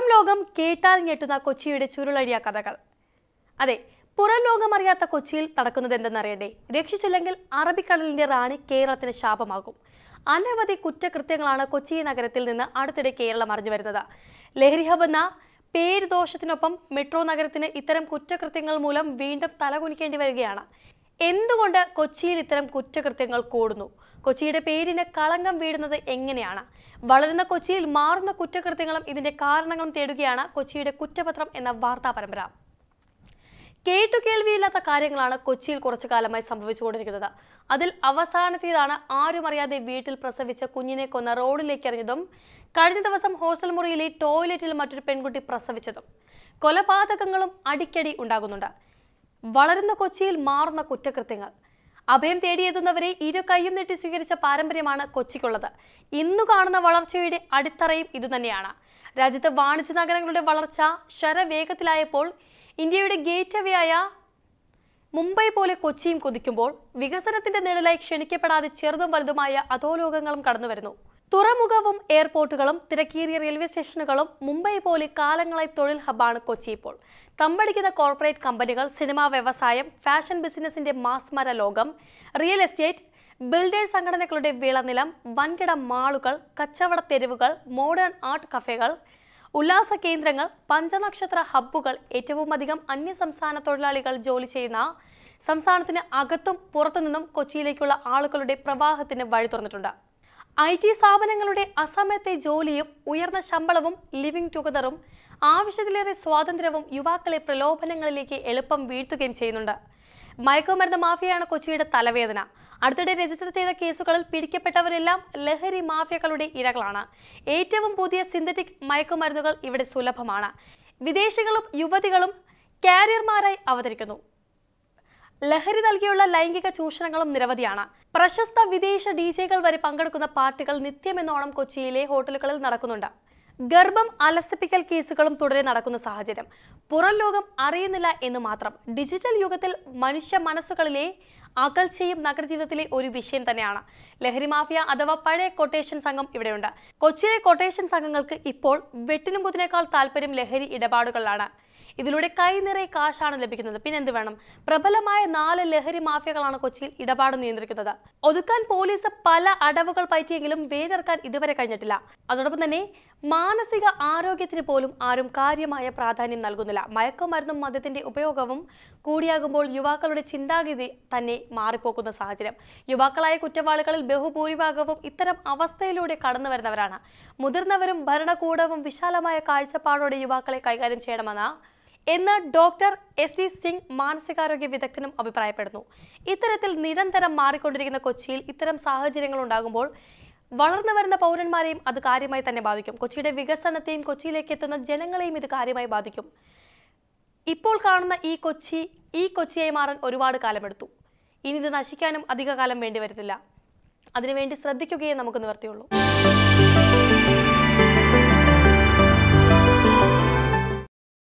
പുറം ലോകം കേട്ടാൽ ഞെട്ടുന്ന കൊച്ചിയുടെ ചുരുളഴിയ കഥകൾ അതെ പുറം ലോകമറിയാത്ത കൊച്ചിയിൽ നടക്കുന്നത് എന്തെന്നറിയണ്ടേ രക്ഷിച്ചില്ലെങ്കിൽ അറബിക്കടലിന്റെ റാണി കേരളത്തിന് ശാപമാകും അനവധി കുറ്റകൃത്യങ്ങളാണ് കൊച്ചി നഗരത്തിൽ നിന്ന് അടുത്തിടെ കേരളം അറിഞ്ഞു വരുന്നത് ലഹരിഹബെന്ന പേര് ദോഷത്തിനൊപ്പം മെട്രോ നഗരത്തിന് ഇത്തരം കുറ്റകൃത്യങ്ങൾ മൂലം വീണ്ടും തലകുനിക്കേണ്ടി വരികയാണ് എന്തുകൊണ്ട് കൊച്ചിയിൽ ഇത്തരം കുറ്റകൃത്യങ്ങൾ കൂടുന്നു കൊച്ചിയുടെ പേരിന് കളങ്കം വീടുന്നത് എങ്ങനെയാണ് വളരുന്ന കൊച്ചിയിൽ മാറുന്ന കുറ്റകൃത്യങ്ങളും ഇതിന്റെ കാരണങ്ങളും തേടുകയാണ് കൊച്ചിയുടെ കുറ്റപത്രം എന്ന വാർത്താ പരമ്പര കേട്ടു കേൾവിയില്ലാത്ത കാര്യങ്ങളാണ് കൊച്ചിയിൽ കുറച്ചു കാലമായി സംഭവിച്ചുകൊണ്ടിരിക്കുന്നത് അതിൽ അവസാനത്തേതാണ് ആരുമറിയാതെ വീട്ടിൽ പ്രസവിച്ച കുഞ്ഞിനെ കൊന്ന റോഡിലേക്ക് എറിഞ്ഞതും കഴിഞ്ഞ ദിവസം ഹോസ്റ്റൽ മുറിയിലെ ടോയ്ലറ്റിൽ മറ്റൊരു പെൺകുട്ടി പ്രസവിച്ചതും കൊലപാതകങ്ങളും അടിക്കടി ഉണ്ടാകുന്നുണ്ട് വളരുന്ന കൊച്ചിയിൽ മാറുന്ന കുറ്റകൃത്യങ്ങൾ അഭയം തേടിയെത്തുന്നവരെ ഇരു കൈയും നീട്ടി സ്വീകരിച്ച പാരമ്പര്യമാണ് കൊച്ചിക്കുള്ളത് ഇന്നു കാണുന്ന വളർച്ചയുടെ അടിത്തറയും ഇതുതന്നെയാണ് രാജ്യത്ത് വാണിജ്യ നഗരങ്ങളുടെ വളർച്ച ശരവേഗത്തിലായപ്പോൾ ഇന്ത്യയുടെ ഗേറ്റ്വേയായ മുംബൈ പോലെ കൊച്ചിയും കൊതിക്കുമ്പോൾ വികസനത്തിന്റെ നിഴലായി ക്ഷണിക്കപ്പെടാതെ ചെറുതും വലുതുമായ അധോലോകങ്ങളും കടന്നുവരുന്നു തുറമുഖവും എയർപോർട്ടുകളും തിരക്കേറിയ റെയിൽവേ സ്റ്റേഷനുകളും മുംബൈ പോലെ കാലങ്ങളായി തൊഴിൽ ഹബ്ബാണ് കൊച്ചി ഇപ്പോൾ കമ്പടിക്കുന്ന കോർപ്പറേറ്റ് കമ്പനികൾ സിനിമാ വ്യവസായം ഫാഷൻ ബിസിനസിന്റെ മാസ്മര ലോകം റിയൽ എസ്റ്റേറ്റ് ബിൽഡേഴ്സ് സംഘടനകളുടെ വിളനിലം വൻകിട മാളുകൾ കച്ചവട തെരുവുകൾ മോഡേൺ ആർട്ട് കഫേകൾ ഉല്ലാസ കേന്ദ്രങ്ങൾ പഞ്ചനക്ഷത്ര ഹബ്ബുകൾ ഏറ്റവുമധികം അന്യസംസ്ഥാന തൊഴിലാളികൾ ജോലി ചെയ്യുന്ന സംസ്ഥാനത്തിന് അകത്തും പുറത്തുനിന്നും കൊച്ചിയിലേക്കുള്ള ആളുകളുടെ പ്രവാഹത്തിന് വഴി തുറന്നിട്ടുണ്ട് ഐ ടി സ്ഥാപനങ്ങളുടെ അസമയത്തെ ജോലിയും ഉയർന്ന ശമ്പളവും ലിവിംഗ് ടുഗദറും ആവശ്യത്തിലേറെ സ്വാതന്ത്ര്യവും യുവാക്കളെ പ്രലോഭനങ്ങളിലേക്ക് എളുപ്പം വീഴ്ത്തുകയും ചെയ്യുന്നുണ്ട് മയക്കുമരുന്ന് മാഫിയയാണ് കൊച്ചിയുടെ തലവേദന അടുത്തിടെ രജിസ്റ്റർ ചെയ്ത കേസുകളിൽ പിടിക്കപ്പെട്ടവരെല്ലാം ലഹരി മാഫിയകളുടെ ഇരകളാണ് ഏറ്റവും പുതിയ സിന്തറ്റിക് മയക്കുമരുന്നുകൾ ഇവിടെ സുലഭമാണ് വിദേശികളും യുവതികളും കാരിയർമാരായി അവതരിക്കുന്നു ലഹരി നൽകിയുള്ള ലൈംഗിക ചൂഷണങ്ങളും നിരവധിയാണ് പ്രശസ്ത വിദേശ ഡി ജെകൾ വരെ പങ്കെടുക്കുന്ന പാർട്ടികൾ നിത്യമെന്നോണം കൊച്ചിയിലെ ഹോട്ടലുകളിൽ നടക്കുന്നുണ്ട് ഗർഭം അലസിപ്പിക്കൽ കേസുകളും തുടരെ നടക്കുന്ന സാഹചര്യം പുറം ലോകം അറിയുന്നില്ല എന്ന് മാത്രം ഡിജിറ്റൽ യുഗത്തിൽ മനുഷ്യ മനസ്സുകളിലെ അകൽച്ചയും നഗരജീവിതത്തിലെ ഒരു വിഷയം തന്നെയാണ് ലഹരി മാഫിയ അഥവാ പഴയ കൊട്ടേഷൻ സംഘം ഇവിടെയുണ്ട് കൊച്ചിയിലെ കൊട്ടേഷൻ സംഘങ്ങൾക്ക് ഇപ്പോൾ വെട്ടിനും കുതിനേക്കാൾ താല്പര്യം ലഹരി ഇടപാടുകളിലാണ് ഇതിലൂടെ കൈനിറയെ കാശാണ് ലഭിക്കുന്നത് പിന്നെന്ത് വേണം പ്രബലമായ നാല് ലഹരി മാഫിയകളാണ് കൊച്ചിയിൽ ഇടപാട് നിയന്ത്രിക്കുന്നത് ഒതുക്കാൻ പോലീസ് പല അടവുകൾ പറ്റിയെങ്കിലും വേതർക്കാൻ ഇതുവരെ കഴിഞ്ഞിട്ടില്ല അതോടൊപ്പം തന്നെ മാനസിക ആരോഗ്യത്തിന് പോലും ആരും കാര്യമായ പ്രാധാന്യം നൽകുന്നില്ല മയക്കുമരുന്നും മദ്യത്തിന്റെ ഉപയോഗവും കൂടിയാകുമ്പോൾ യുവാക്കളുടെ ചിന്താഗതി തന്നെ മാറിപ്പോക്കുന്ന സാഹചര്യം യുവാക്കളായ കുറ്റവാളികളിൽ ബഹുഭൂരിഭാഗവും ഇത്തരം അവസ്ഥയിലൂടെ കടന്നു വരുന്നവരാണ് മുതിർന്നവരും ഭരണകൂടവും വിശാലമായ കാഴ്ചപ്പാടോടെ യുവാക്കളെ കൈകാര്യം ചെയ്യണമെന്ന എന്ന് ഡോക്ടർ എസ് ടി സിംഗ് മാനസികാരോഗ്യ വിദഗ്ധനും അഭിപ്രായപ്പെടുന്നു ഇത്തരത്തിൽ നിരന്തരം മാറിക്കൊണ്ടിരിക്കുന്ന കൊച്ചിയിൽ ഇത്തരം സാഹചര്യങ്ങൾ ഉണ്ടാകുമ്പോൾ വളർന്നു വരുന്ന പൗരന്മാരെയും അത് കാര്യമായി തന്നെ ബാധിക്കും കൊച്ചിയുടെ വികസനത്തെയും കൊച്ചിയിലേക്ക് എത്തുന്ന ജനങ്ങളെയും ഇത് കാര്യമായി ബാധിക്കും ഇപ്പോൾ കാണുന്ന ഈ കൊച്ചി ഈ കൊച്ചിയായി മാറാൻ ഒരുപാട് കാലമെടുത്തു ഇനി ഇത് നശിക്കാനും അധികകാലം വേണ്ടി വരുന്നില്ല അതിനുവേണ്ടി ശ്രദ്ധിക്കുകയേ നമുക്ക് നിവർത്തിയുള്ളൂ